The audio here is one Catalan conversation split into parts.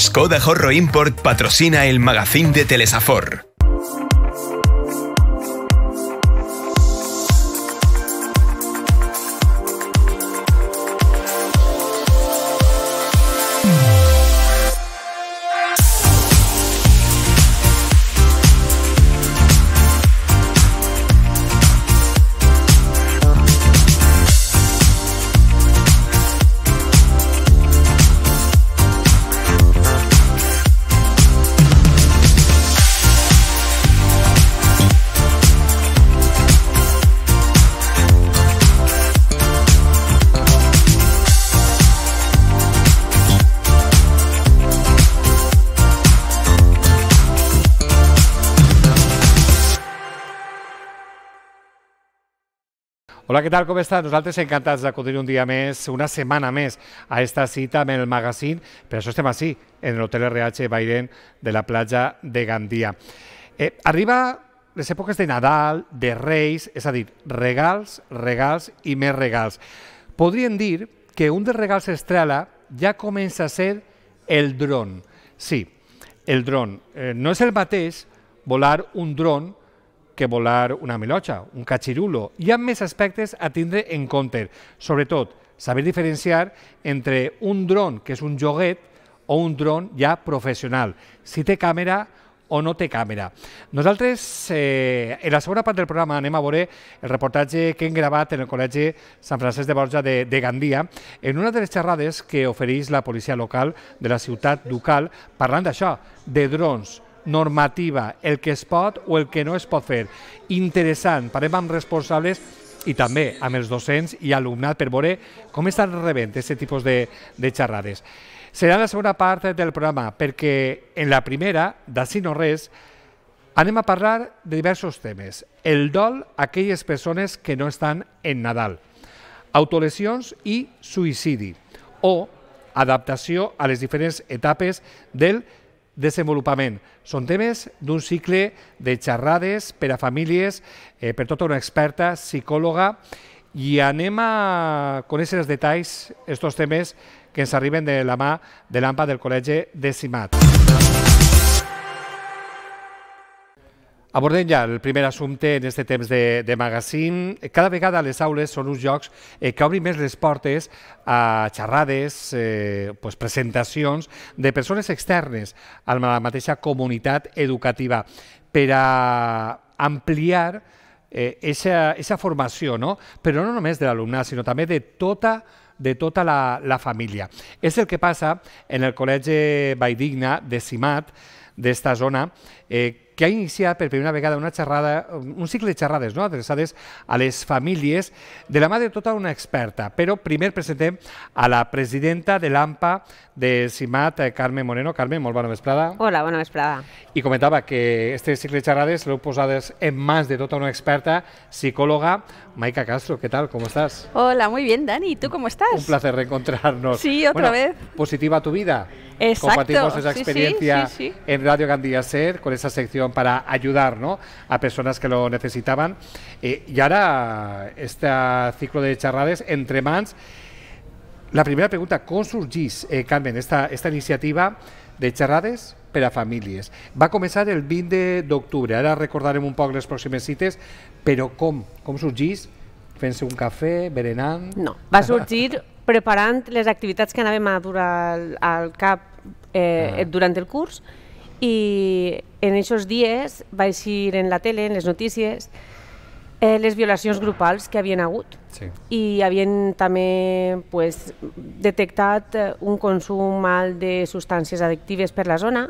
Skoda Horro Import patrocina el magazín de Telesafor. Hola, què tal, com està? Nosaltres encantats de continuar un dia més, una setmana més, a esta cita amb el magazín. Per això estem així, en l'Hotel RH Biden de la platja de Gandia. Eh, arriba les èpoques de Nadal, de Reis, és a dir, regals, regals i més regals. Podríem dir que un dels regals estrella ja comença a ser el dron. Sí, el dron. Eh, no és el mateix volar un dron que volar una melotxa, un catxirulo. Hi ha més aspectes a tindre en compte, sobretot saber diferenciar entre un dron que és un joguet o un dron ja professional, si té càmera o no té càmera. Nosaltres, eh, en la segona part del programa, anem a veure el reportatge que hem gravat en el Col·legi Sant Francesc de Borja de, de Gandia, en una de les xerrades que ofereix la policia local de la ciutat ducal, parlant d'això, de drons, normativa, el que es pot o el que no es pot fer. Interessant, parlem amb responsables i també amb els docents i alumnat per veure com estan rebent aquest tipus de, de xerrades. Serà la segona part del programa perquè en la primera, d'ací no res, anem a parlar de diversos temes. El dol a aquelles persones que no estan en Nadal, autolesions i suïcidi, o adaptació a les diferents etapes del desenvolupament. Són temes d'un cicle de xerrades per a famílies, eh, per tota una experta, psicòloga, i anem a conèixer els detalls, aquests temes que ens arriben de la mà de l'AMPA del Col·legi Decimat. Música Abordem ja el primer assumpte en aquest temps de, de magazine. Cada vegada les aules són uns jocs eh, que obrin més les portes a xerrades, eh, pues, presentacions de persones externes a la mateixa comunitat educativa per a ampliar eh, eixa, formació, no? però no només de l'alumnat, sinó també de tota de tota la, la família. És el que passa en el Col·legi Valldigna de Simat, d'esta zona, eh, que ha iniciado per primera vegada una charrada un ciclo de charradas no? adresadas a las familias de la madre total una experta. Pero primer presenté a la presidenta de ampa de CIMAT, eh, Carmen Moreno. Carmen, muy vesprada. Hola, buena vesprada. Y comentaba que este ciclo de lo lo posades en más de toda una experta, psicóloga, Maika Castro. ¿Qué tal? ¿Cómo estás? Hola, muy bien, Dani. ¿Tú cómo estás? Un placer reencontrarnos. Sí, otra vez. Positiva tu vida. Exacto. Compartimos esa experiencia en Radio Gandía Ser con esa sección fundación para ayudar ¿no? a personas que lo necesitaban. Eh, I ara, este ciclo de charrades entre mans, la primera pregunta, com surgís, eh, Carmen, esta, esta iniciativa de charrades per a famílies? Va començar el 20 d'octubre, ara recordarem un poc les pròximes cites, però com? Com surgís? fent un cafè, berenant... No, va sorgir preparant les activitats que anàvem a durar al, al cap eh, ah. durant el curs i en aquests dies va eixir en la tele, en les notícies, eh, les violacions grupals que havien hagut sí. i havien també pues, detectat eh, un consum alt de substàncies addictives per la zona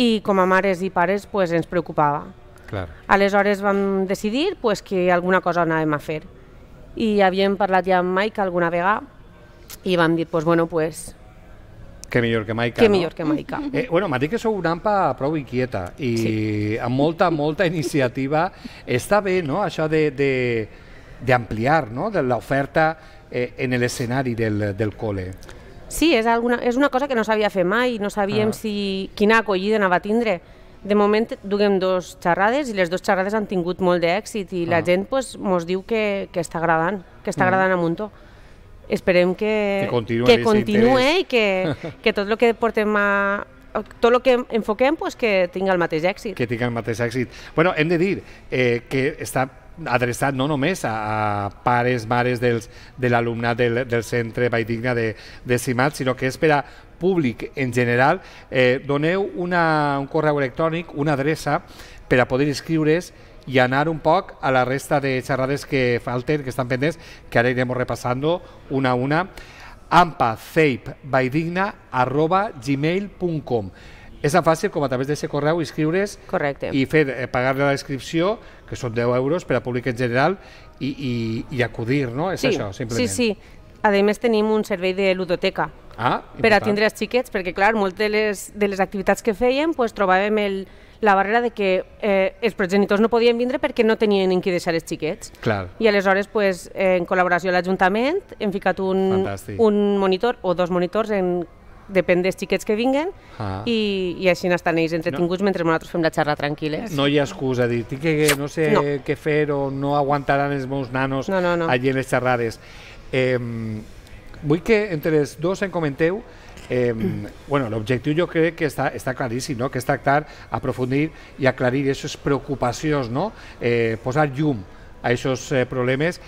i com a mares i pares pues, ens preocupava. Clar. Aleshores vam decidir pues, que alguna cosa anàvem a fer i havíem parlat ja amb Mike alguna vegada i vam dir, pues, bueno, pues, que millor que mai. Que no? millor que mai. Eh, bueno, m'ha dit que sou una ampa prou inquieta i sí. amb molta, molta iniciativa. Està bé, no?, això de, de, d'ampliar no? de l'oferta eh, en l'escenari del, del col·le. Sí, és, alguna, és una cosa que no sabia fer mai, no sabíem ah. si, quina acollida anava a tindre. De moment duguem dos xerrades i les dues xerrades han tingut molt d'èxit i ah. la gent pues, diu que, que està agradant, que està mm. agradant a muntó esperem que, que continue, i que, que tot el que portem a, tot el que enfoquem pues, que tingui el mateix èxit. Que tingui el mateix èxit. bueno, hem de dir eh, que està adreçat no només a, a pares, mares dels, de l'alumnat del, del centre Valldigna de, de Simat, sinó que és per a públic en general. Eh, doneu una, un correu electrònic, una adreça, per a poder inscriure's i anar un poc a la resta de xerrades que falten, que estan pendents, que ara irem repassando una a una. ampa, arroba, gmail.com és tan fàcil com a través d'aquest correu inscriure's Correcte. i fer eh, pagar la descripció, que són 10 euros per a públic en general, i, i, i acudir, no? És sí, això, simplement. Sí, sí. A més, tenim un servei de ludoteca ah, important. per atindre els xiquets, perquè, clar, moltes de les, de les activitats que fèiem pues, trobàvem el, la barrera de que eh, els progenitors no podien vindre perquè no tenien en qui deixar els xiquets. Clar. I aleshores, pues, en col·laboració amb l'Ajuntament, hem ficat un, Fantàstic. un monitor o dos monitors en depèn dels xiquets que vinguen ah. i, i així estan ells entretinguts no. mentre nosaltres fem la xerra tranquil·les. No hi ha excusa, dir que, que no sé no. què fer o no aguantaran els meus nanos no, no, no. allí en les xerrades. Eh, vull que entre els dos en comenteu Em, ...bueno, el objetivo yo creo que está está clarísimo que es tratar, aprofundir ...y aclarir esas preocupaciones, no? eh, posar llum a esos eh, problemas...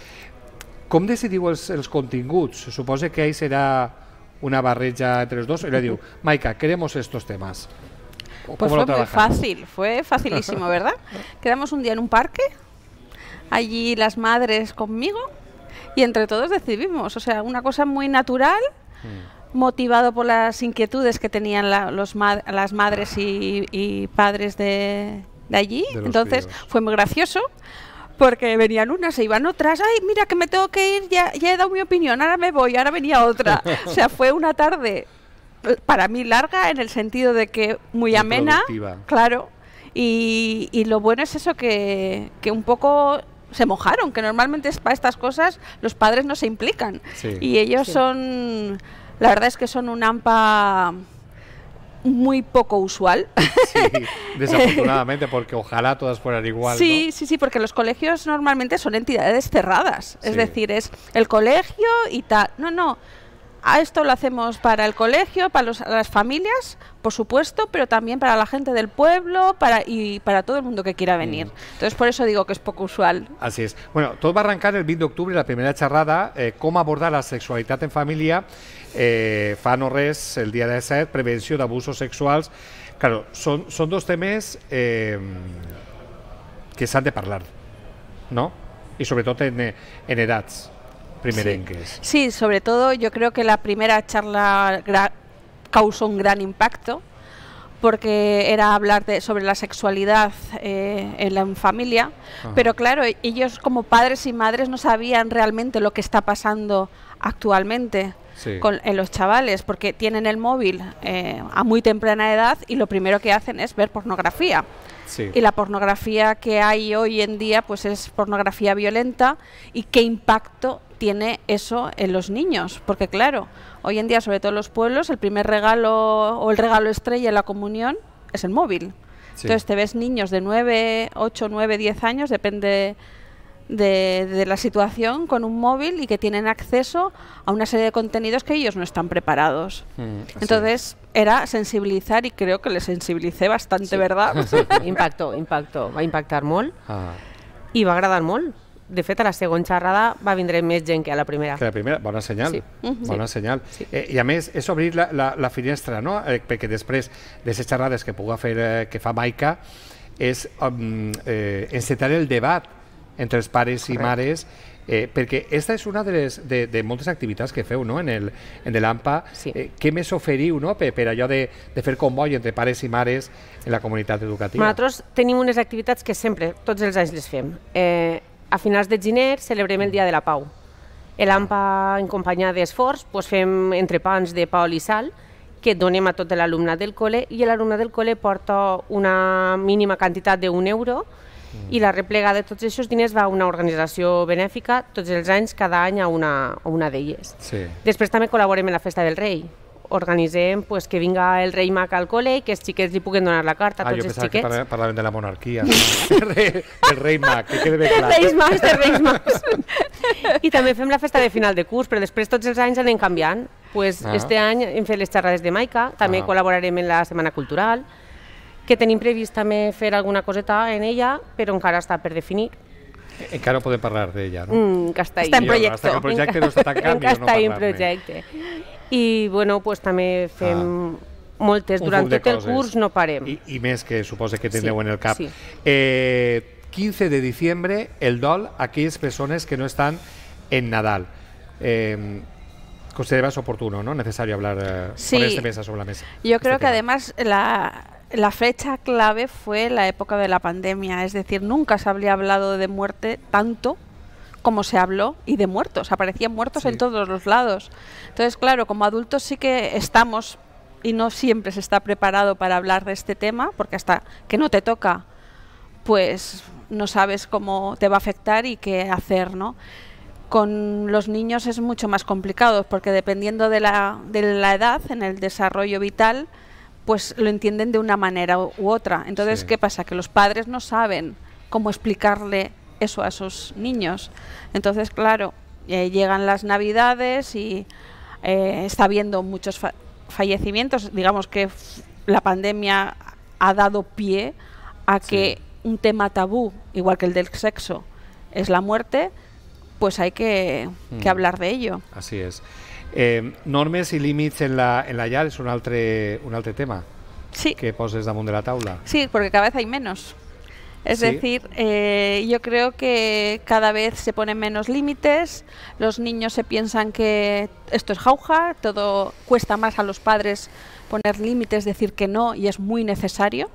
...¿cómo decidimos los els, els continguts? que ahí será... una barreja entre los dos y le digo, Maika, queremos estos temas. Pues fue fácil, fue facilísimo, ¿verdad? Quedamos un día en un parque, allí las madres conmigo y entre todos decidimos, o sea, una cosa muy natural. Mm motivado por las inquietudes que tenían los las madres y, padres de, allí. Entonces fue muy gracioso porque venían unas, e iban otras, ay, mira que me tengo que ir, ya, ya he dado mi opinión, ahora me voy, ahora venía otra. o sea, fue una tarde eh, para mí larga en el sentido de que muy, amena, claro. Y, lo bueno es eso que, un poco se mojaron, que normalmente para estas cosas los padres no se implican. Y ellos son la verdad es que son un AMPA muy poco usual. desafortunadamente, porque ojalá todas fueran igual. Sí, sí, sí, porque los colegios normalmente son entidades cerradas. Es decir, es el colegio y tal. No, no. esto lo hacemos para el colegio, para las familias, por supuesto, pero también para la gente del pueblo para, y para todo el mundo que quiera venir. Mm. Entonces, por eso digo que es poco usual. Así es. Bueno, todo va a arrancar el 20 de octubre, la primera charrada, eh, cómo abordar la sexualidad en familia eh, el día res, el dia prevención de abusos sexuales. Claro, son son dos temas eh, que se han de hablar, no? Y sobre todo en, en primerenques. Sí. sobre todo yo creo que la primera charla causó un gran impacto porque era hablar sobre la sexualidad eh, en la familia, pero claro, ellos como padres y madres no sabían realmente lo que está pasando actualmente en los chavales, porque tienen el móvil eh, a muy temprana edad y lo primero que hacen es ver pornografía. Y la pornografía que hay hoy en día pues es pornografía violenta y qué impacto tiene eso en los niños, porque claro, hoy en día sobre todo en los pueblos el primer regalo o el regalo estrella en la comunión es el móvil. Entonces te ves niños de 9, 8, 9, 10 años, depende de, la situación con un móvil y que tienen acceso a una serie de contenidos que ellos no están preparados. Mm, Entonces era sensibilizar y creo que le sensibilicé bastante, ¿verdad? impacto impacto Va a impactar mucho ah. y va a agradar mol De fet, a la segunda charrada va venir más gent que a la primera. Que la primera, Buena señal Sí. Mhm. señal eh, a mí eso abrir la, la, finestra, no? Eh, porque después de esas que pudo hacer, eh, que fa Maica, es mm, encetar el debate entre els pares i mares Eh, perquè aquesta és una de, les, de, de moltes activitats que feu no? en, el, en l'AMPA. Sí. Eh, què més oferiu no? per, per allò de, de fer comboi entre pares i mares en la comunitat educativa? Nosaltres tenim unes activitats que sempre, tots els anys les fem. Eh, a finals de gener celebrem el Dia de la Pau. L'AMPA, en companyia d'esforç, pues fem entrepans de pau i sal, que donem a tot l'alumnat del col·le i l'alumnat del col·le porta una mínima quantitat d'un euro i la replega de tots aquests diners va a una organització benèfica tots els anys, cada any a una, a una d'elles. Sí. Després també col·laborem en la Festa del Rei, organitzem pues, que vinga el rei Mac al col·le i que els xiquets li puguen donar la carta a ah, tots ah, els xiquets. Ah, jo pensava que de la monarquia, el, rei, Mac, que quede bé clar. Reis Mac, de Reis Mac. I també fem la festa de final de curs, però després tots els anys anem canviant. Pues, ah. Este any hem fet les xerrades de Maica, també ah. col·laborarem en la Setmana Cultural, que tenim previst també fer alguna coseta en ella, però encara està per definir. Eh, encara no parlar d'ella, no? Mm, en projecte. Està en projecte, no està en proyecto. Y bueno, pues, también fem... Ah moltes, durant el curso no parem. Y mes que suposa que tindreu en el cap. 15 eh, de diciembre, el dol a aquelles persones que no están en Nadal. Eh, consideras oportuno, ¿no? Necesario hablar este mesa sobre la mesa. Yo creo este que además la la fecha clave fue la época de la pandemia, es decir, nunca se había hablado de muerte tanto como se habló y de muertos, aparecían muertos en todos los lados. Entonces, claro, como adultos sí que estamos y no siempre se está preparado para hablar de este tema, porque hasta que no te toca, pues no sabes cómo te va a afectar y qué hacer, Con los niños es mucho más complicado, porque dependiendo de la edad, en el desarrollo vital, pues lo entienden de una manera u otra. Entonces, ¿qué pasa? Que los padres no saben cómo explicarle eso a esos niños. Entonces, claro, eh, llegan las navidades y eh, está habiendo muchos fallecimientos. Digamos que la pandemia ha dado pie a que un tema tabú, igual que el del sexo, es la muerte, pues hay que mm. hablar de ello. Así es. Eh, normes y límites en la, en la un altre, un altre tema sí. que poses damunt de la taula. Sí, porque cada vez hay menos. Es decir, eh, yo creo que cada vez se ponen menos límites, los niños se piensan que esto es jauja, todo cuesta más a los padres poner límites, decir que no, y es muy necesario,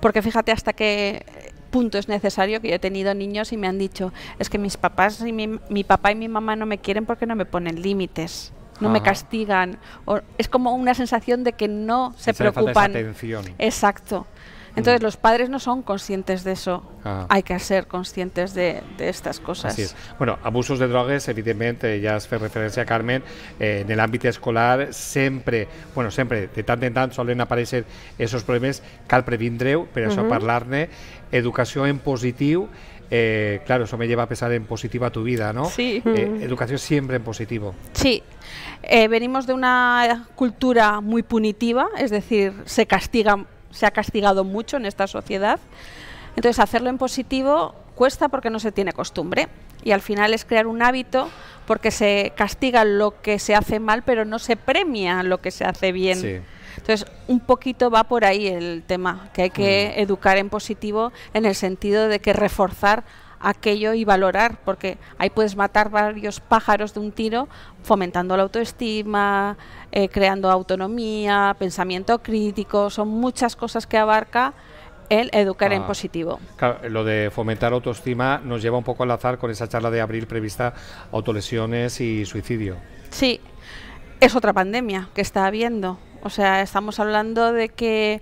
porque fíjate hasta qué punto es necesario que yo he tenido niños y me han dicho, es que mis papás y mi, mi papá y mi mamá no me quieren porque no me ponen límites no me castigan. O, es como una sensación de que no se preocupan. Exacto. Entonces mm. los padres no son conscientes de eso. Ah. Hay que ser conscientes de, estas cosas. es. Bueno, abusos de drogas, evidentemente, ya hace referencia a Carmen, eh, en el ámbito escolar siempre, bueno, siempre de tanto en tanto, suelen aparecer esos problemas, cal pero pero eso uh -huh. en positivo eh, claro, eso me lleva a pensar en positiva tu vida, ¿no? Sí. Eh, mm. educación siempre en positivo. Sí. Eh, venimos de una cultura muy punitiva, es decir, se castiga, se ha castigado mucho en esta sociedad. Entonces, hacerlo en positivo cuesta porque no se tiene costumbre y al final es crear un hábito porque se castiga lo que se hace mal, pero no se premia lo que se hace bien. Sí. Entonces, un poquito va por ahí el tema, que hay que educar en positivo en el sentido de que reforzar aquello y valorar, porque ahí puedes matar varios pájaros de un tiro, fomentando la autoestima, eh, creando autonomía, pensamiento crítico, son muchas cosas que abarca el educar en ah, positivo. lo de fomentar autoestima nos lleva un poco al azar con esa charla de abril prevista autolesiones y suicidio. Sí, es otra pandemia que está habiendo. O sea, estamos hablando de que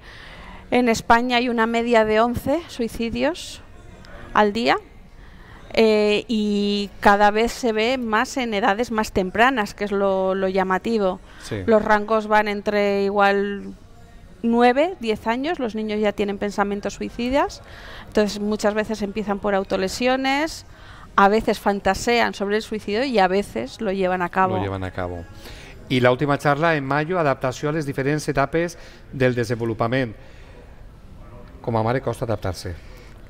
en España hay una media de 11 suicidios al día. Eh, y cada vez se ve más en edades más tempranas, que es lo, llamativo. Los rangos van entre igual 9, 10 años, los niños ya tienen pensamientos suicidas, entonces muchas veces empiezan por autolesiones, a veces fantasean sobre el suicidio y a veces lo llevan a cabo. Lo llevan a cabo. i l'última xarra en maio, adaptació a les diferents etapes del desenvolupament. Com a mare costa adaptar-se.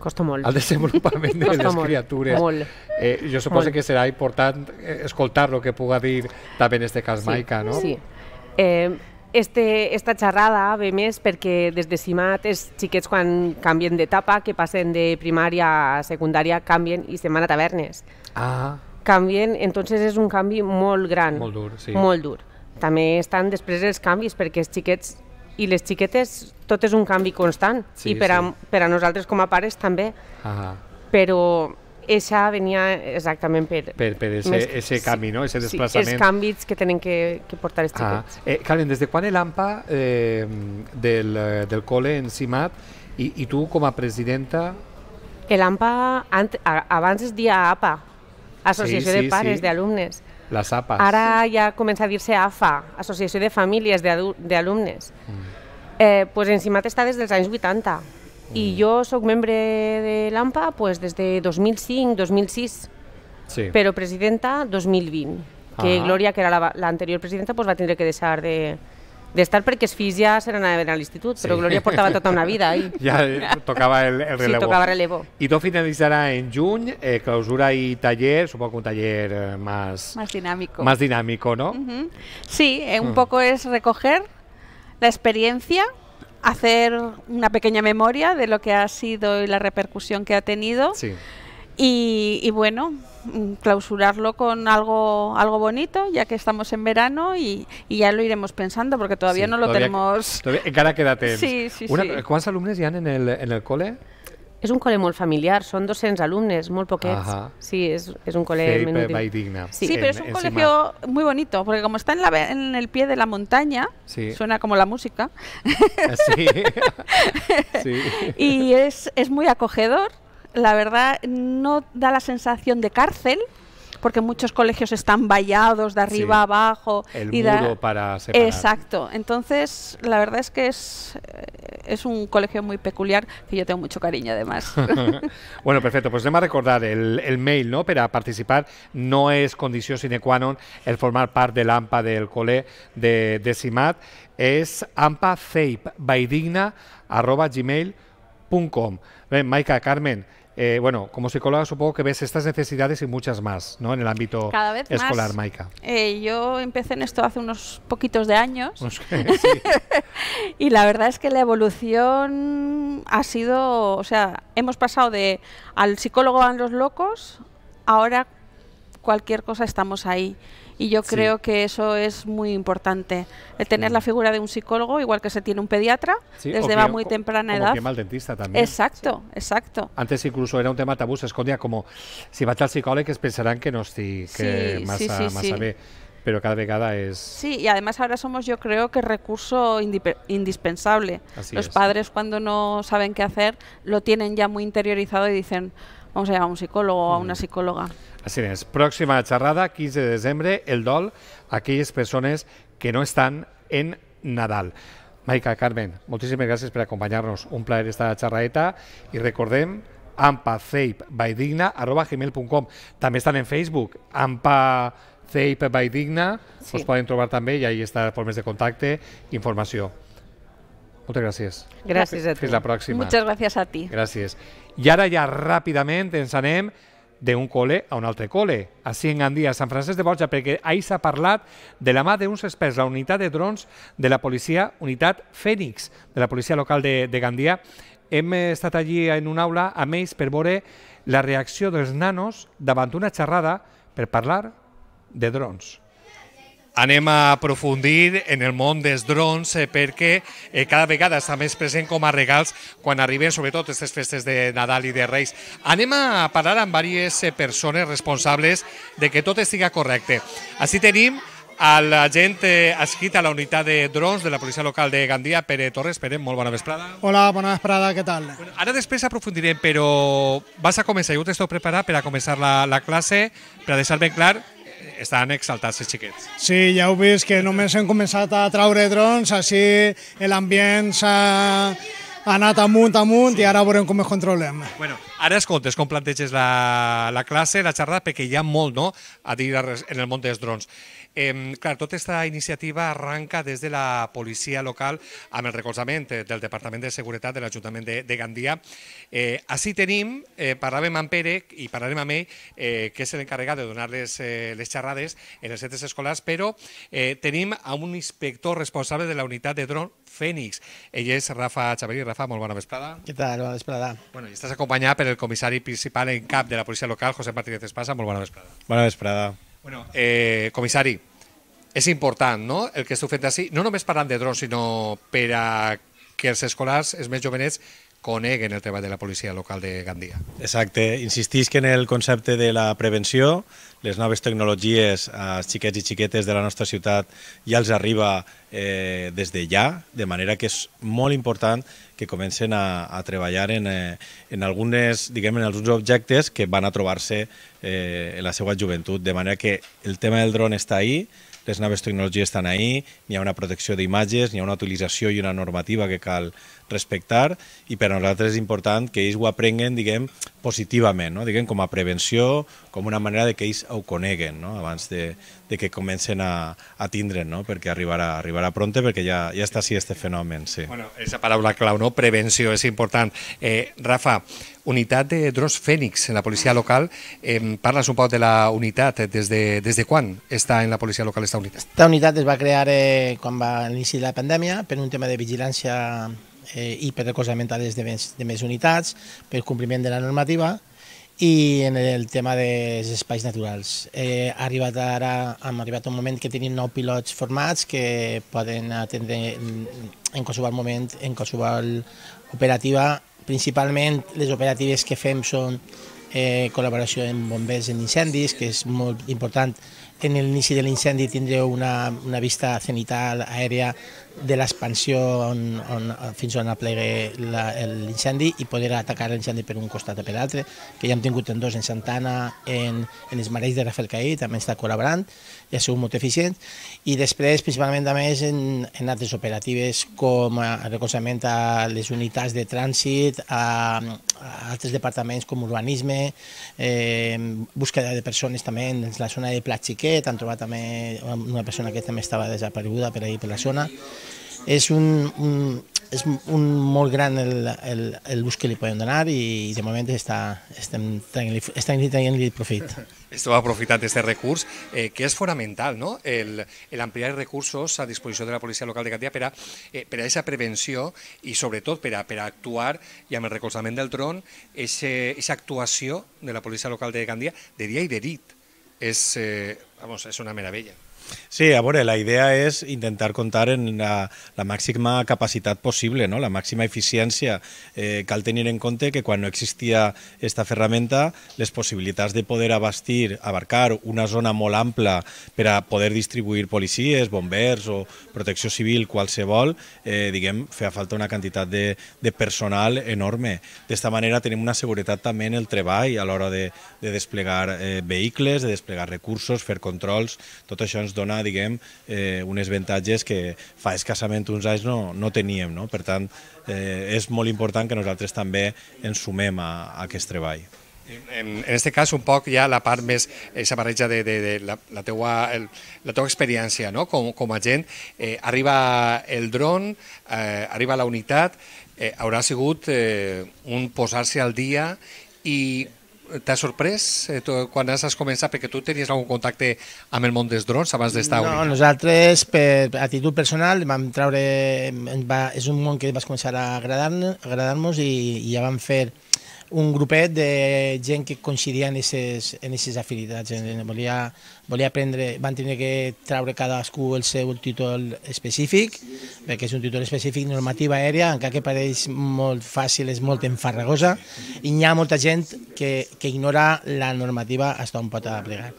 Costa molt. Al desenvolupament de les molt, criatures. Molt. Eh, jo suposo molt. que serà important eh, escoltar el que puga dir també en este cas sí, Maica, no? Sí. Eh, este, esta xerrada ve més perquè des de CIMAT els xiquets quan canvien d'etapa, que passen de primària a secundària, canvien i se'n van a tavernes. Ah canvien, entonces és un canvi molt gran. Molt dur, sí. Molt dur. També estan després els canvis, perquè els xiquets i les xiquetes tot és un canvi constant, sí, i per a, per a nosaltres com a pares també. Ah. Però això venia exactament per... Per, per ese, més, ese camí, sí, no? Ese desplaçament. Sí, els canvis que tenen que, que portar els xiquets. Ah. Eh, Carmen, des de quan l'AMPA eh, del, eh, del col·le encimat i, i tu com a presidenta... L'AMPA, abans es dia APA, Associació sí, sí, de Pares sí. d'Alumnes. Les APAs. Ara ja comença a dir-se AFA, Associació de Famílies d'Alumnes. Mm. Eh, pues encimat està des dels anys 80. Mm. I jo sóc membre de l'AMPA pues, des de 2005-2006, sí. però presidenta 2020, que ah. Glòria, que era l'anterior la, presidenta, pues, va tindre que deixar de, de estar porque es Fis ya seran a ver instituto, instituto sí. però Gloria tota una vida. ahí. Ya eh, tocaba el, relevo. Y todo relevo. en junio, eh, clausura y taller, supongo que un taller eh, más... dinámico. Más dinámico, ¿no? Sí, un mm. poco es recoger la experiencia, hacer una pequeña memoria de lo que ha sido y la repercusión que ha tenido. Sí y, bueno, mm, clausurarlo con algo, algo bonito, ya que estamos en verano y, ya lo iremos pensando, porque todavía no lo tenemos. Todavía, encara queda temps. Sí, sí, en el, en el un cole muy familiar, son 200 alumnos, muy poquets. Sí, es, un cole... Eh, sí, pero es un colegio muy bonito, porque como está en, la, en el pie de la montaña, suena como la música. Eh, y es, es muy acogedor, la verdad no da la sensación de cárcel, porque muchos colegios están vallados de arriba a abajo. El muro para separar. Exacto. Entonces, la verdad es que es, eh, es un colegio muy peculiar que yo tengo mucho cariño, además. bueno, perfecto. Pues más recordar el, el, mail, ¿no? Para participar no es condición sine qua non el formar parte del AMPA del cole de, de CIMAT. Es e Ven, Maika, Carmen, eh, bueno, como psicóloga supongo que ves estas necesidades y muchas más, ¿no? En el ámbito escolar, Maika. Eh, yo empecé en esto hace unos poquitos de años pues y la verdad es que la evolución ha sido, o sea, hemos pasado de al psicólogo a los locos, ahora cualquier cosa estamos ahí. Y yo creo que eso es muy importante. El tener la figura de un psicólogo, igual que se tiene un pediatra, desde muy temprana edad. Que mal dentista también. Exacto, exacto. Antes incluso era un tema tabú, se escondía como si va al psicólogo que pensarán que no estoy que más, a, más pero cada es... Sí, y además ahora somos yo creo que recurso indispensable. Los padres cuando no saben qué hacer lo tienen ya muy interiorizado y dicen, vamos a llamar a un psicólogo o a una psicóloga. Así es. pròxima charrada, 15 de desembre, el dol a aquelles persones que no estan en Nadal. Maica, Carmen, moltíssimes gràcies per acompanyar-nos. Un plaer esta a Y i recordem ampaceipbydigna.gmail.com També estan en Facebook, ampa CEIP by Digna, sí. us poden trobar també i ahí està formes de contacte, informació. Moltes gràcies. Gràcies a tu. Fins la pròxima. Moltes gràcies a ti. Gràcies. I ara ja ràpidament ens anem d'un col·le a un altre col·le. Així en Gandia, Sant Francesc de Borja, perquè ahir s'ha parlat de la mà d'uns experts, la unitat de drons de la policia, unitat Fènix, de la policia local de, de Gandia. Hem estat allí en una aula amb ells per veure la reacció dels nanos davant d'una xerrada per parlar de drons anem a aprofundir en el món dels drons eh, perquè eh, cada vegada està més present com a regals quan arriben sobretot aquestes festes de Nadal i de Reis. Anem a parlar amb diverses eh, persones responsables de que tot estigui correcte. Així tenim a la gent eh, escrita a la unitat de drons de la policia local de Gandia, Pere Torres. Pere, molt bona vesprada. Hola, bona vesprada, què tal? Bueno, ara després aprofundirem, però vas a començar, jo t'estic preparat per a començar la, la classe, per a deixar ben clar estan exaltats els xiquets. Sí, ja heu vist que només hem començat a traure drons, així l'ambient s'ha anat amunt, amunt, sí. i ara veurem com es controlem. Bueno, ara escoltes com planteges la, la classe, la xerrada, perquè hi ha molt no, a dir en el món dels drons. Eh, clar, tota aquesta iniciativa arranca des de la policia local amb el recolzament eh, del Departament de Seguretat de l'Ajuntament de, de Gandia. Eh, així tenim, eh, parlàvem amb Pere i parlarem amb ell, eh, que és l'encarregat de donar les, eh, les xerrades en les centres escolars, però eh, tenim a un inspector responsable de la unitat de dron Fènix. Ell és Rafa Xaverí. Rafa, molt bona vesprada. Què tal? Bona vesprada. Bueno, i estàs acompanyat per el comissari principal en cap de la policia local, José Martínez Espasa. Molt bona vesprada. Bona vesprada. Bueno, eh, comissari, és important, no?, el que esteu fent així, no només parlant de drons, sinó per a que els escolars, els més jovenets, coneguen el treball de la policia local de Gandia. Exacte, insistís que en el concepte de la prevenció, les noves tecnologies als eh, xiquets i xiquetes de la nostra ciutat ja els arriba eh, des de ja, de manera que és molt important que comencen a, a treballar en, eh, en algunes, diguem, en alguns objectes que van a trobar-se eh, en la seva joventut, de manera que el tema del dron està ahí, les noves tecnologies estan ahí, hi ha una protecció d'imatges, hi ha una utilització i una normativa que cal respectar i per a nosaltres és important que ells ho aprenguen, diguem, positivament, no? diguem, com a prevenció, com una manera de que ells ho coneguen no? abans de, de que comencen a, a tindre'n, no? perquè arribarà, arribarà pronta perquè ja, ja està així sí, este fenomen. Sí. Bueno, esa paraula clau, no? prevenció, és important. Eh, Rafa, unitat de Dros Fènix en la policia local. Eh, parla'ns un poc de la unitat, des de, des de quan està en la policia local aquesta unitat? Aquesta unitat es va crear eh, quan va l'inici de la pandèmia per un tema de vigilància eh, i per recolzament a les de de més unitats, per compliment de la normativa i en el tema dels espais naturals. Eh, ha arribat ara, hem arribat a un moment que tenim nou pilots formats que poden atendre en qualsevol moment, en qualsevol operativa Principalment les operatives que fem són eh, col·laboració amb bombers en incendis, que és molt important. En l'inici de l'incendi tindreu una, una vista cenital aèria de l'expansió on, on, fins on aplegue l'incendi i poder atacar l'incendi per un costat o per l'altre, que ja hem tingut en dos en Santana, en, en els marells de Rafael Caí, també està col·laborant, ja ha sigut molt eficient, i després, principalment, a més, en, en altres operatives com a recolzament a les unitats de trànsit, a, a altres departaments com urbanisme, eh, búsqueda de persones també en la zona de Pla Xiquet, han trobat també una persona que també estava desapareguda per ahir per la zona. És un, un, és un molt gran el, el, el bus que li poden donar i, de moment està, estem tenint li tenint profit. Esteu aprofitant aquest recurs, eh, que és fonamental, no? El, el ampliar els recursos a disposició de la policia local de Catia per a, eh, aquesta prevenció i sobretot per a, per a actuar i amb el recolzament del tron, aquesta actuació de la policia local de Gandia de dia i de nit. És, eh, vamos, és una meravella. Sí, a veure, la idea és intentar comptar en la, la màxima capacitat possible, no? la màxima eficiència. Eh, cal tenir en compte que quan no existia aquesta ferramenta, les possibilitats de poder abastir, abarcar una zona molt ampla per a poder distribuir policies, bombers o protecció civil, qualsevol, eh, diguem, feia falta una quantitat de, de personal enorme. D'esta manera tenim una seguretat també en el treball a l'hora de, de desplegar eh, vehicles, de desplegar recursos, fer controls, tot això ens dona diguem, eh, unes avantatges que fa escassament uns anys no, no teníem. No? Per tant, eh, és molt important que nosaltres també ens sumem a, a aquest treball. En, en este cas, un poc ja la part més, aquesta barreja de, de, de la, la, teua, el, la teua experiència no? com, com a gent. Eh, arriba el dron, eh, arriba la unitat, eh, haurà sigut eh, un posar-se al dia i T'ha sorprès eh, tu, quan has començat? Perquè tu tenies algun contacte amb el món dels drons abans d'estar No, on. nosaltres, per actitud personal, vam treure... Va, és un món que vas començar a agradar-nos agradar i, i ja vam fer un grupet de gent que coincidia en aquestes en aquestes afinitats. Volia, volia aprendre, van tenir que treure cadascú el seu títol específic, perquè és un títol específic normativa aèria, encara que pareix molt fàcil, és molt enfarragosa, i hi ha molta gent que, que ignora la normativa fins on pot aplicar.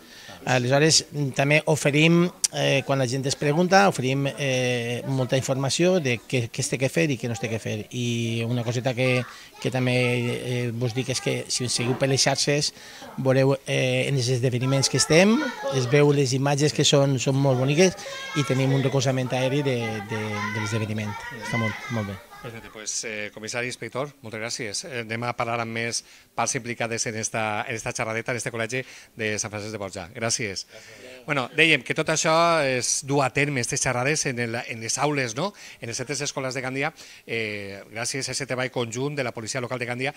Aleshores, també oferim, eh, quan la gent es pregunta, oferim eh, molta informació de què, què es té que fer i què no es té que fer. I una coseta que, que també eh, vos dic és que si seguiu per les xarxes veureu eh, en els esdeveniments que estem, es veu les imatges que són, són molt boniques i tenim un recolzament aeri de, de, de l'esdeveniment. Està molt, molt bé. Perfecte, pues, eh, comissari inspector, moltes gràcies. Eh, anem a parlar amb més parts implicades en esta, en esta xerradeta, en este col·legi de Sant Francesc de Borja. Gràcies. gràcies. Bueno, dèiem que tot això es du a terme, aquestes xerrades, en, el, en les aules, no? en les centres escoles de Gandia, eh, gràcies a aquest treball conjunt de la policia local de Gandia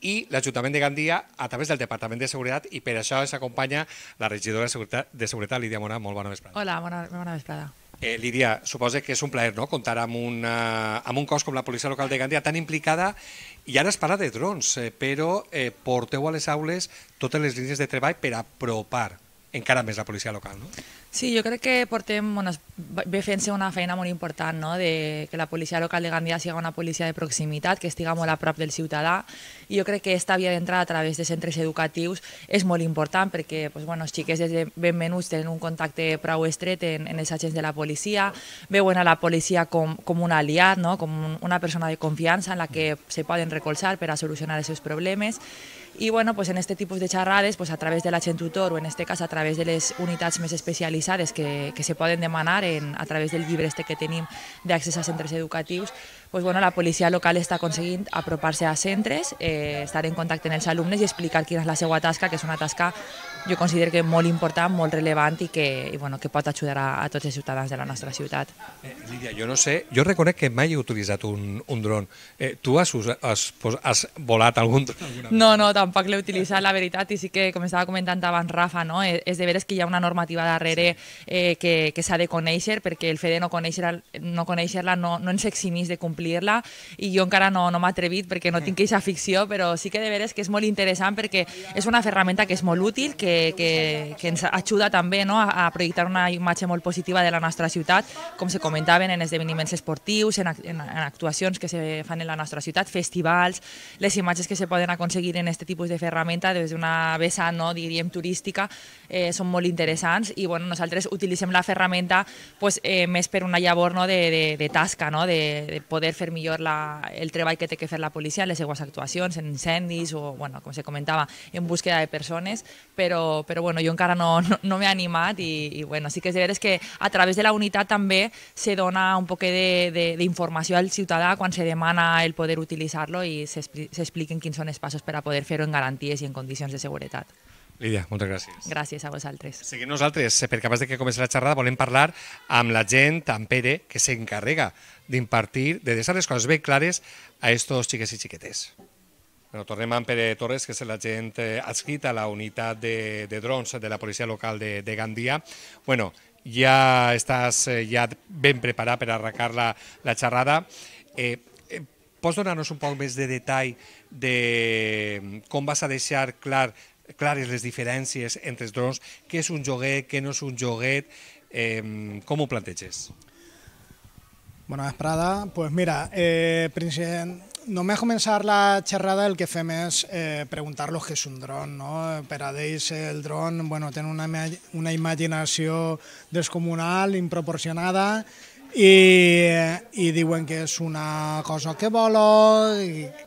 i l'Ajuntament de Gandia a través del Departament de Seguretat i per això ens acompanya la regidora de Seguretat, de Seguretat Lídia Mora. Molt bona vesprada. Hola, bona, bona vesprada. Eh, Lídia, suposa que és un plaer no? comptar amb, una, eh, amb un cos com la policia local de Gandia tan implicada i ara es parla de drons, eh, però eh, porteu a les aules totes les línies de treball per apropar encara més la policia local, no? Sí, jo crec que portem, bueno, ve fent-se una feina molt important, no?, de que la policia local de Gandia sigui una policia de proximitat, que estiga molt a prop del ciutadà, i jo crec que aquesta via d'entrada a través de centres educatius és molt important perquè pues, bueno, els xiquets des de ben menuts tenen un contacte prou estret en, en els agents de la policia, veuen a la policia com, com un aliat, no?, com una persona de confiança en la que se poden recolzar per a solucionar els seus problemes, i bueno, pues en este tipus de xerrades, pues a través de l'agent tutor o en este cas a través de les unitats més especialitzades que, que se poden demanar en, a través del llibre este que tenim d'accés a centres educatius, pues bueno, la policia local està aconseguint apropar-se a centres, eh, estar en contacte amb els alumnes i explicar quina és la seva tasca, que és una tasca jo considero que és molt important, molt rellevant i que, i, bueno, que pot ajudar a, a tots els ciutadans de la nostra ciutat. Eh, Lídia, jo no sé, jo reconec que mai he utilitzat un, un dron. Eh, tu has, has, has, has volat algun dron? no, no, tampoc l'he utilitzat, la veritat, i sí que, com estava comentant abans Rafa, no? Eh, és de veres que hi ha una normativa darrere eh, que, que s'ha de conèixer, perquè el fet de no conèixer-la no, conèixer no, no ens eximís de complir-la, i jo encara no, no m'he atrevit perquè no tinc eh. aquesta ficció, però sí que de veres que és molt interessant perquè és una ferramenta que és molt útil, que que, que, ens ajuda també no, a, a projectar una imatge molt positiva de la nostra ciutat, com se comentaven en esdeveniments esportius, en, en, en actuacions que se fan en la nostra ciutat, festivals, les imatges que se poden aconseguir en aquest tipus de ferramenta des d'una vessant, no, diríem, turística, eh, són molt interessants i bueno, nosaltres utilitzem la ferramenta pues, eh, més per una llavor no, de, de, de tasca, no, de, de poder fer millor la, el treball que té que fer la policia, les seues actuacions, en incendis o, bueno, com se comentava, en búsqueda de persones, però però, bueno, jo encara no, no, no m'he animat i, i bueno, sí que és de veres que a través de la unitat també se dona un poc d'informació al ciutadà quan se demana el poder utilitzar-lo i s'expliquen quins són els passos per a poder fer-ho en garanties i en condicions de seguretat. Lídia, moltes gràcies. Gràcies a vosaltres. Seguim nosaltres, perquè abans de que comença la xerrada volem parlar amb la gent, amb Pere, que s'encarrega d'impartir, de deixar les coses ben clares a estos xiques i xiquetes. Bueno, tornem amb Pere Torres, que és l'agent eh, adscrit a la unitat de, de drons de la policia local de, de Gandia. Bueno, ja estàs eh, ja ben preparat per arrencar la, la xerrada. Eh, eh, pots donar-nos un poc més de detall de mm, com vas a deixar clar clares les diferències entre els drons, què és un joguet, què no és un joguet, eh, mm, com ho planteges? Bona vesprada. Pues mira, eh, Només començar la xerrada el que fem és eh, preguntar-los què és un dron. No? Per a ells el dron bueno, té una, una imaginació descomunal, improporcionada, i, i diuen que és una cosa que vola,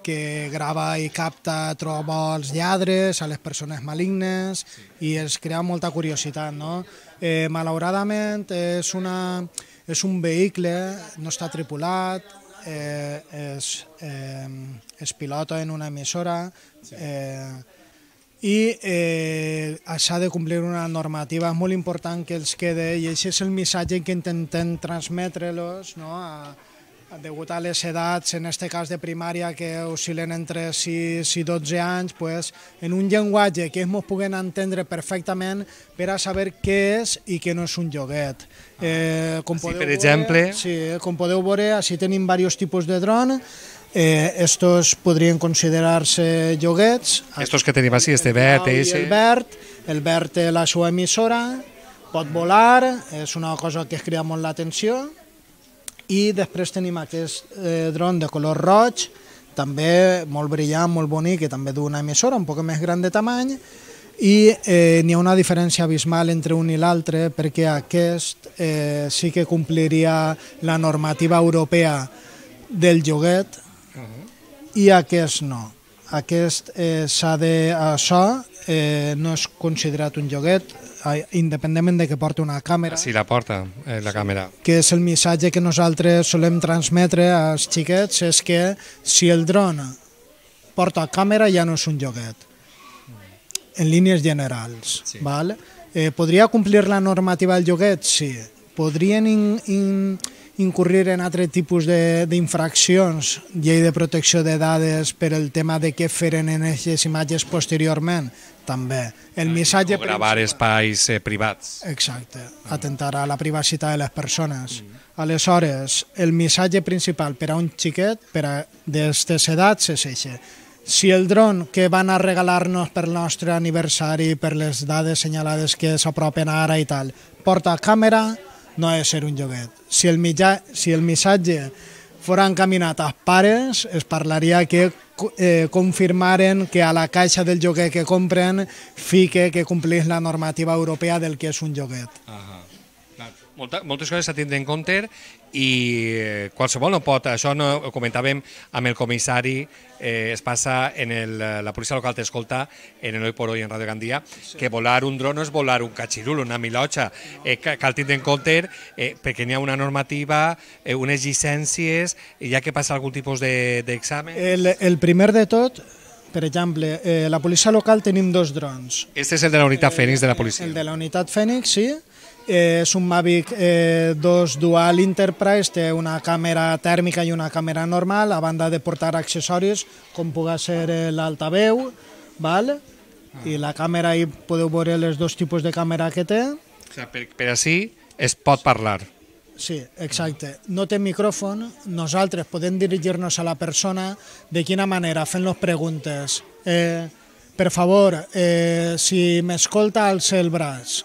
que grava i capta, troba els lladres, a les persones malignes, i es crea molta curiositat. No? Eh, malauradament és, una, és un vehicle, no està tripulat, eh, es, eh, es pilota en una emisora sí. eh, i eh, s'ha de complir una normativa molt important que els quede i això és el missatge que intentem transmetre-los no? a, a, degut a les edats, en aquest cas de primària, que oscil·len entre 6 i 12 anys, pues, en un llenguatge que ells ens puguen entendre perfectament per a saber què és i què no és un joguet. Eh, com podeu sí, per exemple... Veure, sí, com podeu veure, així tenim diversos tipus de dron, Eh, estos podrien considerar-se lloguets. Estos que tenim així, este verd, i el verd, el verd té la seva emissora, pot volar, és una cosa que crida molt l'atenció, i després tenim aquest eh, dron de color roig, també molt brillant, molt bonic, que també una emissora un poc més gran de tamany, i eh, n'hi ha una diferència abismal entre un i l'altre perquè aquest eh, sí que compliria la normativa europea del lloguet i aquest no. Aquest eh, s'ha de... això eh, no és considerat un lloguet, independentment de que porti una càmera. Sí, la porta, eh, la càmera. Que és el missatge que nosaltres solem transmetre als xiquets, és que si el dron porta càmera ja no és un lloguet en línies generals. Sí. Val? Eh, podria complir la normativa del lloguet? Sí. Podrien in, in, incurrir en altre tipus d'infraccions, llei de protecció de dades per el tema de què feren en aquestes imatges posteriorment? També. El ah, missatge... O gravar principal... espais eh, privats. Exacte. Ah. Atentar a la privacitat de les persones. Mm. Aleshores, el missatge principal per a un xiquet, per a d'aquestes edats, és aquest si el dron que van a regalar-nos per nostre aniversari, per les dades senyalades que s'apropen ara i tal, porta càmera, no és ser un joguet. Si el, mitjà, si el missatge fora encaminat als pares, es parlaria que eh, confirmaren que a la caixa del lloguer que compren fique que complís la normativa europea del que és un lloguet. Uh -huh molta, moltes coses s'ha de tenir en compte i eh, qualsevol no pot, això no, ho comentàvem amb el comissari, eh, es passa en el, la policia local t'escolta en el Hoy por Hoy en Radio Gandia, sí. que volar un dron no és volar un catxirul, una milotxa, eh, cal tindre en compte eh, perquè n'hi ha una normativa, eh, unes llicències, hi ha que passar algun tipus d'examen? De, el, el primer de tot, per exemple, eh, la policia local tenim dos drons. Este és el de la unitat eh, Fènix de la policia. El de la unitat Fènix, sí, Eh, és un Mavic eh, 2 Dual Enterprise, té una càmera tèrmica i una càmera normal, a banda de portar accessoris com pugui ser eh, l'altaveu, val? i la càmera, hi podeu veure els dos tipus de càmera que té. O sigui, per, per així es pot parlar. Sí, exacte. No té micròfon, nosaltres podem dirigir-nos a la persona de quina manera, fent-los preguntes. Eh, per favor, eh, si m'escolta, alça el braç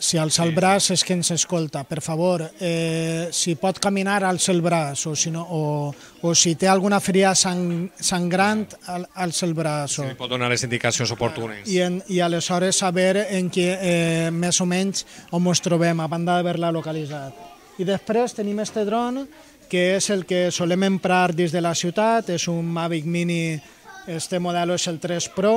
si alça el braç és que ens escolta. Per favor, eh, si pot caminar, alça el braç. O si, no, o, o si té alguna feria sang, sangrant, al, alça el braç. O... Si pot donar les indicacions oportunes. I, en, i aleshores saber en què, eh, més o menys on ens trobem, a banda d'haver-la localitzat. I després tenim este dron, que és el que solem emprar des de la ciutat, és un Mavic Mini, este model és el 3 Pro,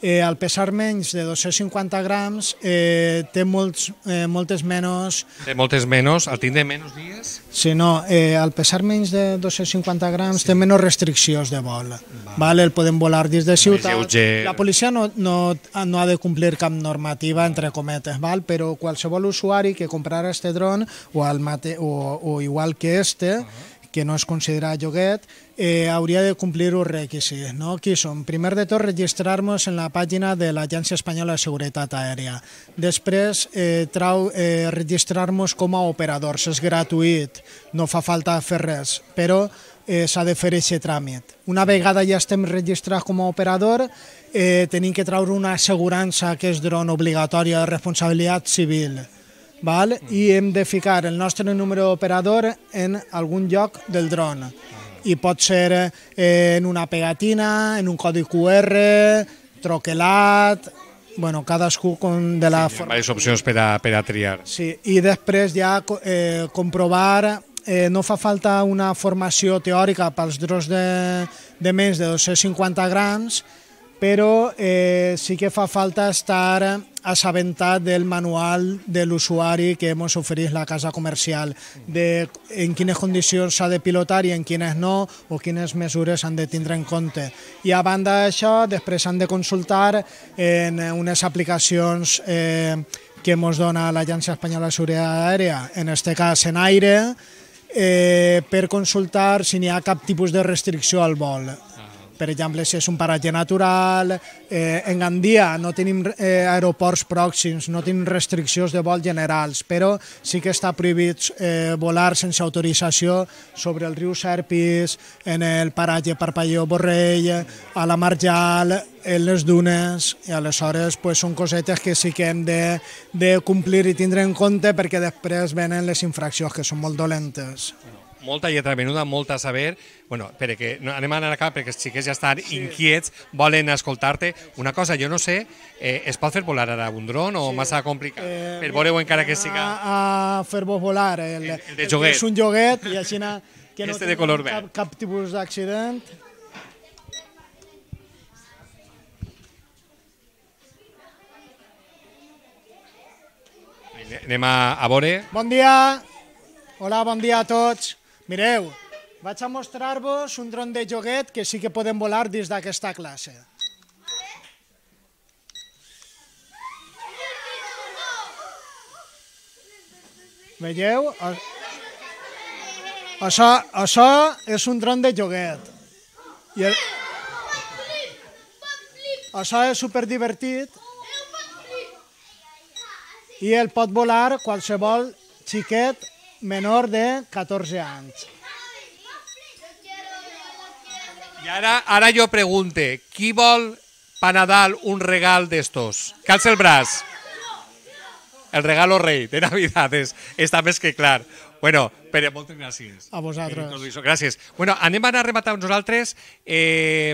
eh, al pesar menys de 250 grams eh, té molts, eh, moltes menys... Té moltes menys, al tindre menys dies? Sí, no, eh, al pesar menys de 250 grams sí. té menys restriccions de vol. Va. Vale, el podem volar des de ciutat. La policia no, no, ah, no ha de complir cap normativa, entre cometes, val? però qualsevol usuari que comprarà aquest dron o, el mate, o, o igual que este, uh -huh. que no es considera joguet, eh, hauria de complir uns requisits, no? Qui són? Primer de tot, registrar-nos en la pàgina de l'Agència Espanyola de Seguretat Aèria. Després, eh, trau, eh, registrar-nos com a operadors. És gratuït, no fa falta fer res, però eh, s'ha de fer aquest tràmit. Una vegada ja estem registrats com a operador, eh, tenim que treure una assegurança que és dron obligatòria de responsabilitat civil val? i hem de ficar el nostre número d'operador en algun lloc del dron i pot ser eh, en una pegatina, en un codi QR, troquelat, bueno, cadascú com de la sí, forma... Hi ha opcions per a, per a triar. Sí, i després ja eh, comprovar eh, no fa falta una formació teòrica pels drons de, de més de 250 grams, però eh, sí que fa falta estar assabentat del manual de l'usuari que ens ofereix la casa comercial, de en quines condicions s'ha de pilotar i en quines no, o quines mesures han de tindre en compte. I a banda d'això, després han de consultar en unes aplicacions eh, que ens dona l'Agència Espanyola de Seguretat Aèria, en este cas en aire, eh, per consultar si n'hi ha cap tipus de restricció al vol per exemple, si és un paratge natural, eh, en Gandia no tenim eh, aeroports pròxims, no tenim restriccions de vol generals, però sí que està prohibit eh, volar sense autorització sobre el riu Serpis, en el paratge Parpalló Borrell, a la Marjal, en les dunes, i aleshores pues, són cosetes que sí que hem de, de complir i tindre en compte perquè després venen les infraccions, que són molt dolentes molta lletra venuda, molta saber. Bueno, espere, que no, anem a anar cap perquè els xiquets ja estan sí. inquiets, volen escoltar-te. Una cosa, jo no sé, eh, es pot fer volar ara un dron o sí. massa complicat? Eh, per veure encara que siga... A, a fer-vos volar. El, el, el de joguet. És un joguet i així na, que no este de color cap, cap tipus d'accident. Anem a, a veure. Bon dia. Hola, bon dia a tots. Mireu, vaig a mostrar-vos un dron de joguet que sí que podem volar des d'aquesta classe. Veieu? Això, això és un dron de joguet. I el... Això és superdivertit i el pot volar qualsevol xiquet menor de 14 anys. I ara, ara jo pregunte, qui vol per Nadal un regal d'estos? Calça el braç. El regalo rei de Navidades, està més que clar. Bueno, Pere, moltes gràcies. A vosaltres. Gràcies. Bueno, anem a rematar amb rematar nosaltres eh,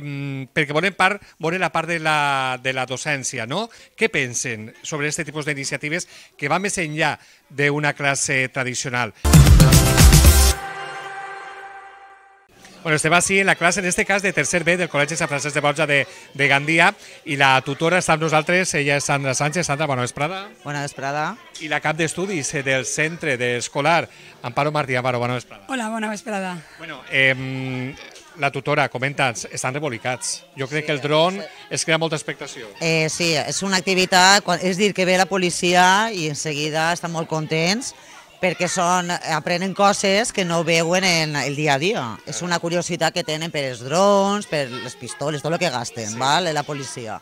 perquè volem, part, volem la part de la, de la docència, no? Què pensen sobre aquest tipus d'iniciatives que va més enllà d'una classe tradicional? Música Bueno, estem així en la classe, en este cas, de tercer B del Col·legi Sant Francesc de Borja de, de Gandia i la tutora està amb nosaltres, ella és Sandra Sánchez. Sandra, bona vesprada. Bona vesprada. I la cap d'estudis eh, del centre d'escolar, Amparo Martí. Amparo, bona vesprada. Hola, bona vesprada. Bueno, eh, la tutora, comenta'ns, estan rebolicats. Jo crec sí, que el eh, dron sí. es crea molta expectació. Eh, sí, és una activitat, és dir, que ve la policia i en seguida estan molt contents perquè són, aprenen coses que no veuen en el dia a dia. És una curiositat que tenen per els drons, per les pistoles, tot el que gasten, sí. val? la policia.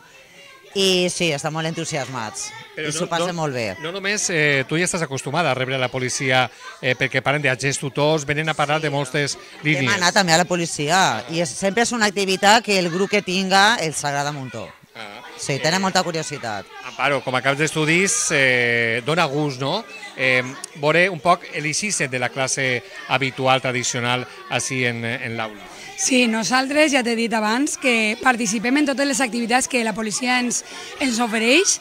I sí, estan molt entusiasmats. Però I s'ho no, passa no, molt bé. No només eh, tu ja estàs acostumada a rebre la policia eh, perquè de agents tutors, venen a parlar sí, de moltes línies. Hem anat també a la policia i és, sempre és una activitat que el grup que tinga els agrada molt. Ah. Sí, tenen molta curiositat. Amparo, com a caps d'estudis, eh, dona gust, no? Eh, veure un poc l'ICISE de la classe habitual, tradicional, així en, en l'aula. Sí, nosaltres, ja t'he dit abans, que participem en totes les activitats que la policia ens, ens ofereix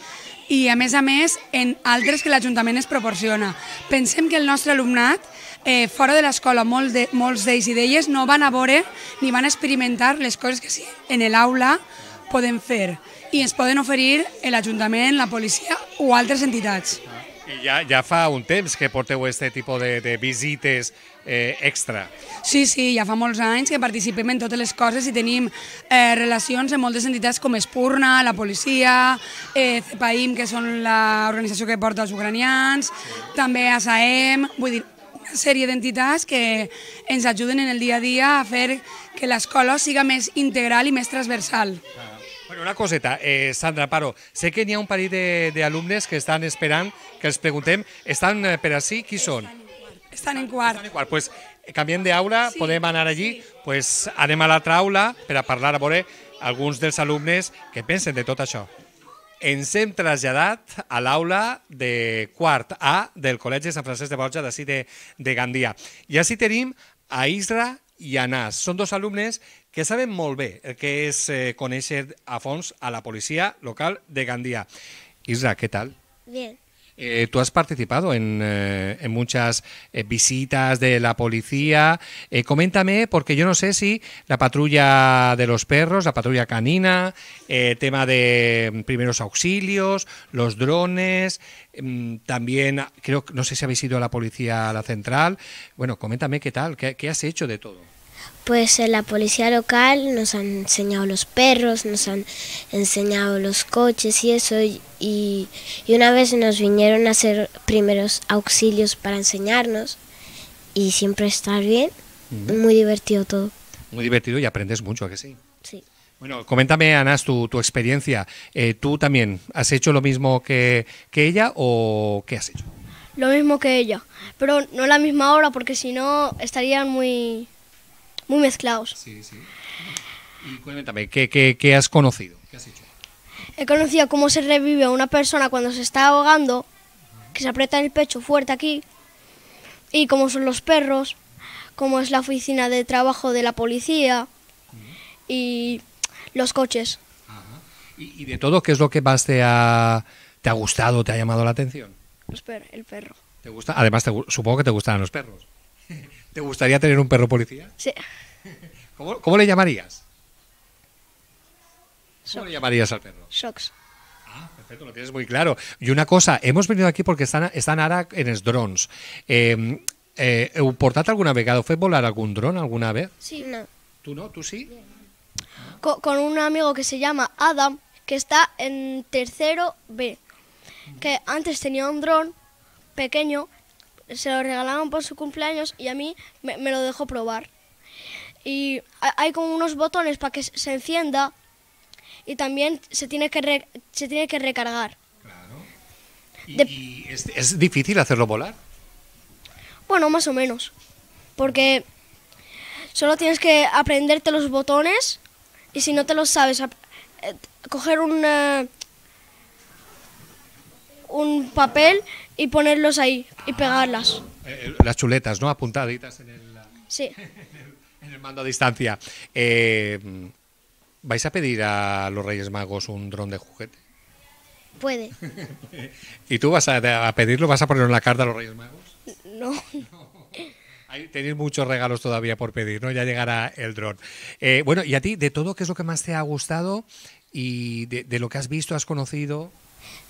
i, a més a més, en altres que l'Ajuntament es proporciona. Pensem que el nostre alumnat eh, fora de l'escola molt de, molts d'ells i d'elles no van a veure ni van experimentar les coses que sí en l'aula podem fer i ens poden oferir l'Ajuntament, la policia o altres entitats. I ja, ja fa un temps que porteu aquest tipus de, de visites eh, extra. Sí, sí, ja fa molts anys que participem en totes les coses i tenim eh, relacions amb moltes entitats com Espurna, la policia, eh, CEPAIM, que són l'organització que porta els ucranians, sí. també ASAEM, vull dir, una sèrie d'entitats que ens ajuden en el dia a dia a fer que l'escola siga més integral i més transversal. Ah. Bueno, una coseta, eh, Sandra Paro, sé que n'hi ha un parell d'alumnes que estan esperant que els preguntem, estan eh, per ací, qui són? Estan en quart. Estan en quart, doncs pues, canviem d'aula, sí, podem anar allí, sí. pues, anem a l'altra aula per a parlar, a veure, alguns dels alumnes que pensen de tot això. Ens hem traslladat a l'aula de quart A del Col·legi Sant Francesc de Borja d'ací de, de Gandia. I així tenim a Isra i a Nas. Són dos alumnes que saben molt el que es eh, con a a la policía local de Gandía. Isra, ¿qué tal? Bien. Eh, tú has participado en, eh, muchas visitas de la policía. coméntame, porque yo no sé si la patrulla de los perros, la patrulla canina, tema de primeros auxilios, los drones, mm, también creo, no sé si habéis ido a la policía a la central. Bueno, coméntame qué tal, qué has hecho de todo. Pues en eh, la policía local nos han enseñado los perros, nos han enseñado los coches y eso. Y, una vez nos vinieron a hacer primeros auxilios para enseñarnos y siempre estar bien. Muy divertido todo. Muy divertido y aprendes mucho, que sí? Sí. Bueno, coméntame, Anás, tu, tu experiencia. Eh, ¿Tú también has hecho lo mismo que, que ella o qué has hecho? Lo mismo que ella, pero no la misma hora porque si no estarían muy muy mezclados. Sí, sí. Y cuéntame, ¿qué, has conocido? He conocido cómo se revive a una persona cuando se está ahogando, que se aprieta el pecho fuerte aquí, y cómo son los perros, cómo es la oficina de trabajo de la policía y los coches. ¿Y, de todo qué es lo que más te ha, te ha gustado, te ha llamado la atención? el perro. ¿Te gusta? Además, supongo que te gustan los perros. ¿Te gustaría tener un perro policía? Sí. ¿Cómo, le llamarías? ¿Cómo le llamarías al perro? Shox. Ah, perfecto, lo tienes muy claro. Y una cosa, hemos venido aquí porque están, están ahora en drones. drones. Em, eh, alguna vez? ¿Fue volar algún dron alguna vez? Sí, no. ¿Tú no? ¿Tú sí? Con, con un amigo que se llama Adam, que está en tercero B, que antes tenía un dron pequeño se lo regalaron por su cumpleaños y a mí me, lo dejó probar. Y hay como unos botones para que se encienda y también se tiene que, se tiene que recargar. ¿Y, es, difícil hacerlo volar? Bueno, más o menos. Porque solo tienes que aprenderte los botones y si no te los sabes, eh, coger un, eh, un papel y ponerlos ahí y pegarlas. Eh, eh, las chuletas, ¿no? Apuntaditas en el, sí. en mando a distancia. Eh, ¿Vais a pedir a los Reyes Magos un dron de juguete? Puede. ¿Y tú vas a, pedirlo? ¿Vas a ponerlo en la carta a los Reyes Magos? No. no. tenéis muchos regalos todavía por pedir, ¿no? Ya llegará el dron. bueno, ¿y a ti, de todo, qué es lo que más te ha gustado y de lo que has visto, has conocido?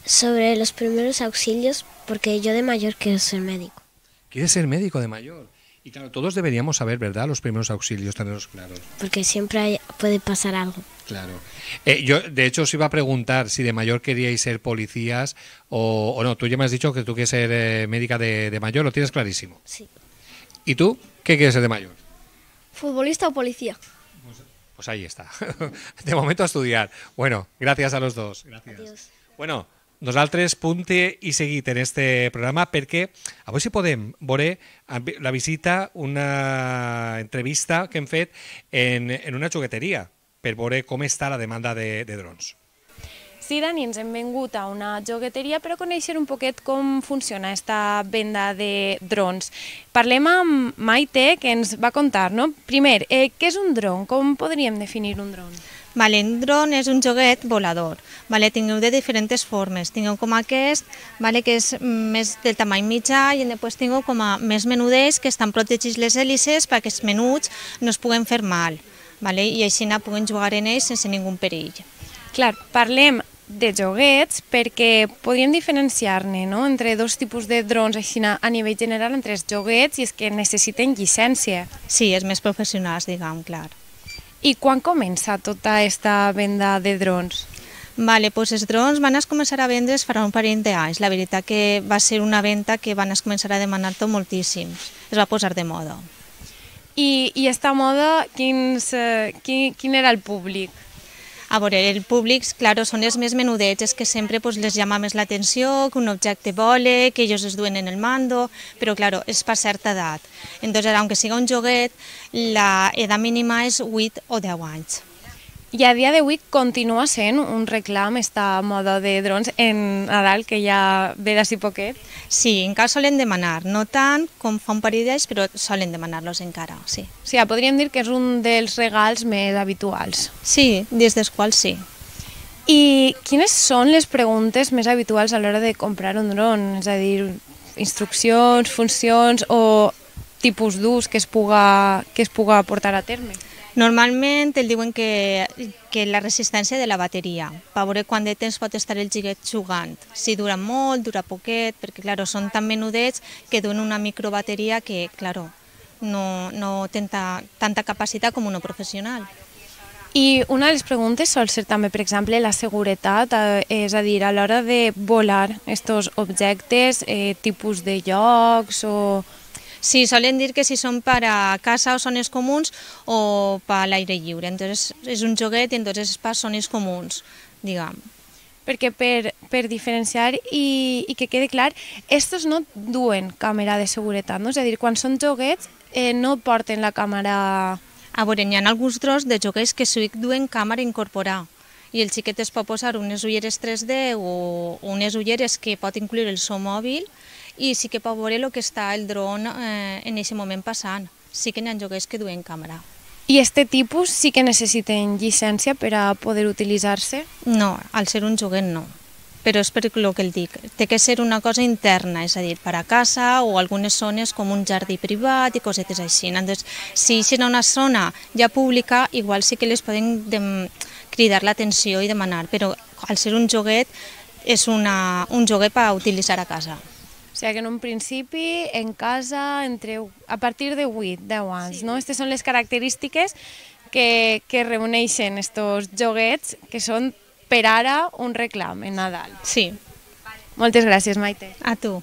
sobre los primeros auxilios, porque yo de mayor quiero ser médico. ¿Quieres ser médico de mayor? Y claro, todos deberíamos saber, ¿verdad? Los primeros auxilios, tenerlos claros. Porque siempre puede pasar algo. Claro. Eh, yo, de hecho, os iba a preguntar si de mayor queríais ser policías o, no. Tú ya me has dicho que tú quieres ser eh, médica de, de mayor, lo tienes clarísimo. Sí. ¿Y tú qué quieres ser de mayor? ¿Futbolista o policía? Pues, pues ahí está. De momento a estudiar. Bueno, gracias a los dos. Gracias. Adiós. Bueno, Nosaltres punte i seguit en este programa perquè avui si podem veure la visita, una entrevista que hem fet en, en una jugueteria per veure com està la demanda de, de drons. Sí, Dani, ens hem vengut a una jogueteria per conèixer un poquet com funciona aquesta venda de drons. Parlem amb Maite, que ens va contar, no? Primer, eh, què és un dron? Com podríem definir un dron? Malendron és un joguet volador. Vale? Tingueu de diferents formes. Tingueu com aquest, vale? que és més del tamany mitjà, i després tingueu com a més menudets que estan protegits les hèlices perquè els menuts no es puguen fer mal. Vale? I així no puguen jugar en ells sense ningú perill. Clar, parlem de joguets perquè podríem diferenciar-ne no? entre dos tipus de drons així a nivell general entre els joguets i és que necessiten llicència. Sí, és més professionals, diguem, clar. I quan comença tota aquesta venda de drons? Vale, pues els drons van a començar a vendre's farà un parell d'anys. La veritat que va ser una venda que van a començar a demanar tot moltíssims. Es va posar de moda. I, i esta moda, quins, eh, quin, quin era el públic? A veure, el públic, claro, són els més menudets, és que sempre pues, les llama més l'atenció, que un objecte vole, que ells es duen en el mando, però, clar, és per certa edat. Entonces, ara, aunque siga un joguet, la edat mínima és 8 o 10 anys. I a dia d'avui continua sent un reclam esta moda de drons en Nadal, que ja ve d'ací poquet? Sí, encara solen demanar, no tant com fa un parell d'ells, però solen demanar-los encara, sí. O sigui, podríem dir que és un dels regals més habituals. Sí, des dels quals sí. I quines són les preguntes més habituals a l'hora de comprar un dron? És a dir, instruccions, funcions o tipus d'ús que, es puga, que es puga portar a terme? Normalment el diuen que, que la resistència de la bateria, per veure quant de temps pot estar el xiquet jugant, si dura molt, dura poquet, perquè claro, són tan menudets que donen una microbateria que, claro, no, no té tanta, tanta capacitat com un professional. I una de les preguntes sol ser també, per exemple, la seguretat, eh, és a dir, a l'hora de volar aquests objectes, eh, tipus de llocs o Sí, solen dir que si són per a casa o zones comuns o per l'aire lliure. Entonces, és un joguet i entonces és per zones comuns, diguem. Perquè per, per diferenciar i, i que quede clar, estos no duen càmera de seguretat, no? És a dir, quan són joguets eh, no porten la càmera... A veure, hi ha alguns tros de joguets que sí duen càmera incorporada i el xiquet es pot posar unes ulleres 3D o unes ulleres que pot incloure el seu mòbil i sí que pot veure el que està el dron eh, en aquest moment passant. Sí que n'hi ha joguers que duen càmera. I este tipus sí que necessiten llicència per a poder utilitzar-se? No, al ser un joguer no però és per el que el dic, té que ser una cosa interna, és a dir, per a casa o algunes zones com un jardí privat i cosetes així. Entonces, si és una zona ja pública, igual sí que les poden cridar l'atenció i demanar, però al ser un joguet és una, un joguet per utilitzar a casa. sea que en un principio, en casa, entre, a partir de 8, the ones no? Estas son las características que, que en estos joguets que son, per ara un reclamo en Nadal. Sí. Muchas gracias, Maite. A tú.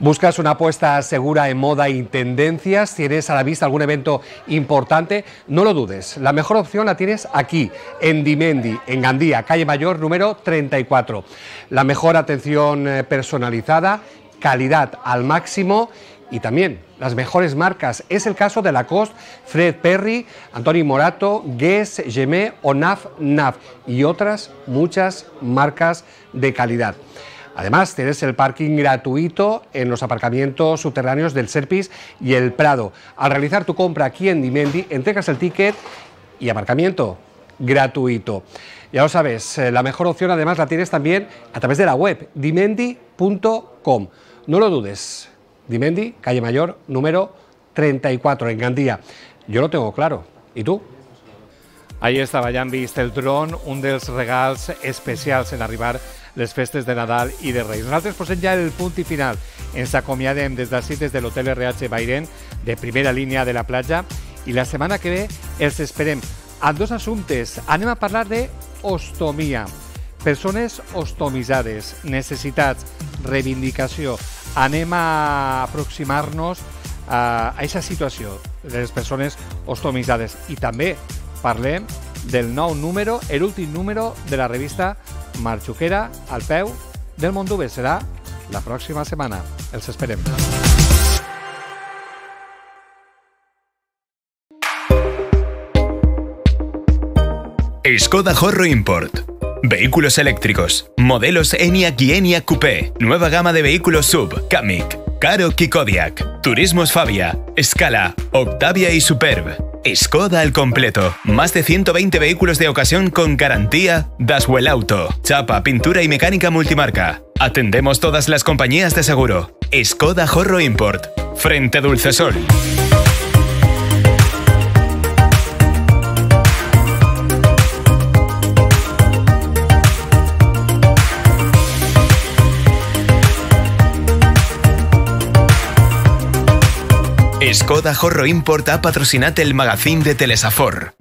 ¿Buscas una apuesta segura en moda y tendencias? ¿Tienes a la vista algún evento importante? No lo dudes, la mejor opción la tienes aquí, en Dimendi, en Gandía, calle Mayor número 34. La mejor atención eh, personalizada calidad al máximo y también las mejores marcas. Es el caso de Lacoste, Fred Perry, Anthony Morato, Guess, Gemé o NAF Nav y otras muchas marcas de calidad. Además, tienes el parking gratuito en los aparcamientos subterráneos del Serpis y el Prado. Al realizar tu compra aquí en Dimendi, entregas el ticket y aparcamiento gratuito. Ya lo sabes, eh, la mejor opción además la tienes también a través de la web dimendi.com. No lo dudes. Dimendi, calle Mayor, número 34, en Gandía. Yo lo tengo claro. ¿Y tú? Ahí estava, ja han vist el dron, un dels regals especials en arribar les festes de Nadal i de Reis. Nosaltres posem ja el punt i final. Ens acomiadem des d'ací, des de l'Hotel RH Bairen, de primera línia de la platja, i la setmana que ve els esperem amb dos assumptes. Anem a parlar de ostomia. Persones ostomitzades, necessitats, reivindicació, anem a aproximar-nos eh, a aquesta situació de les persones ostomitzades. I també parlem del nou número, l'últim número de la revista Marxuquera al peu del Montuve. Serà la pròxima setmana. Els esperem. Escoda Horro Import Vehículos eléctricos. Modelos ENIAC y ENIAC Coupé. Nueva gama de vehículos Sub, Kamiq, Caro, Kikodiak, Turismos Fabia, Scala, Octavia y Superb. Skoda al completo. Más de 120 vehículos de ocasión con garantía Daswell Auto. Chapa, pintura y mecánica multimarca. Atendemos todas las compañías de seguro. Skoda Horro Import. Frente Dulcesol. Dulce Sol. Coda Jorro importa patrocinate el magazín de Telesafor.